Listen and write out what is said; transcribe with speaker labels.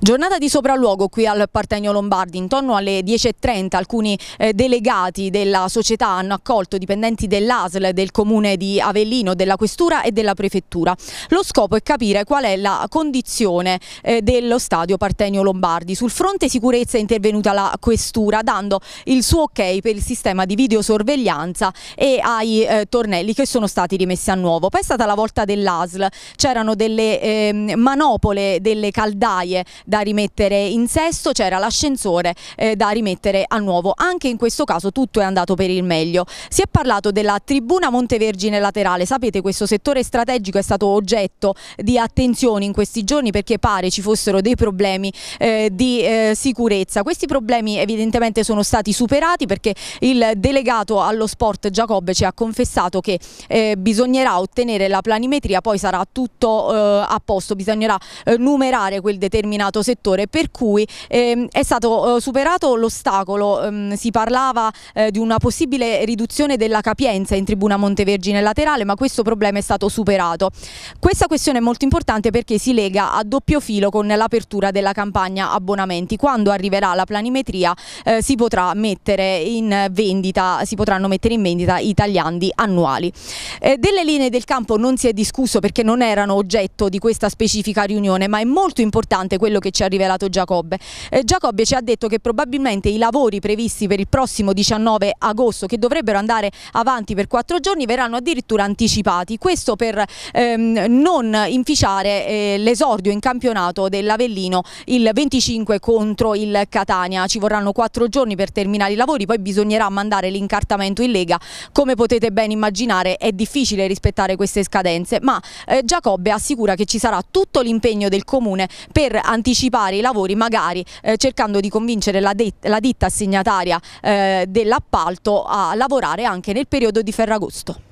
Speaker 1: Giornata di sopralluogo qui al Partenio Lombardi, intorno alle 10.30 alcuni eh, delegati della società hanno accolto dipendenti dell'ASL, del comune di Avellino, della questura e della prefettura. Lo scopo è capire qual è la condizione eh, dello stadio Partenio Lombardi. Sul fronte sicurezza è intervenuta la questura dando il suo ok per il sistema di videosorveglianza e ai eh, tornelli che sono stati rimessi a nuovo. Poi è stata la volta dell'ASL, c'erano delle ehm, manopole, delle caldaie da rimettere in sesto, c'era l'ascensore eh, da rimettere a nuovo. Anche in questo caso tutto è andato per il meglio. Si è parlato della tribuna Montevergine laterale, sapete questo settore strategico è stato oggetto di attenzione in questi giorni perché pare ci fossero dei problemi eh, di eh, sicurezza. Questi problemi evidentemente sono stati superati perché il delegato allo sport Giacobbe ci ha confessato che eh, bisognerà ottenere la planimetria, poi sarà tutto eh, a posto, bisognerà eh, numerare quel determinato terzo settore, per cui ehm, è stato eh, superato l'ostacolo, ehm, si parlava eh, di una possibile riduzione della capienza in tribuna Montevergine laterale, ma questo problema è stato superato. Questa questione è molto importante perché si lega a doppio filo con l'apertura della campagna abbonamenti. Quando arriverà la planimetria eh, si, potrà vendita, si, potranno mettere in vendita i tagliandi annuali. Eh, delle linee del campo non si è discusso perché non erano oggetto di questa specifica riunione, ma è molto importante quello che che ci ha rivelato Giacobbe. Eh, Giacobbe ci ha detto che probabilmente i lavori previsti per il prossimo 19 agosto, che dovrebbero andare avanti per quattro giorni, verranno addirittura anticipati. Questo per ehm, non inficiare eh, l'esordio in campionato dell'Avellino il 25 contro il Catania. Ci vorranno quattro giorni per terminare i lavori, poi bisognerà mandare l'incartamento in Lega. Come potete ben immaginare è difficile rispettare queste scadenze, ma eh, Giacobbe assicura che ci sarà tutto l'impegno del Comune per anticipare anticipare i lavori magari eh, cercando di convincere la, la ditta assegnataria eh, dell'appalto a lavorare anche nel periodo di Ferragosto.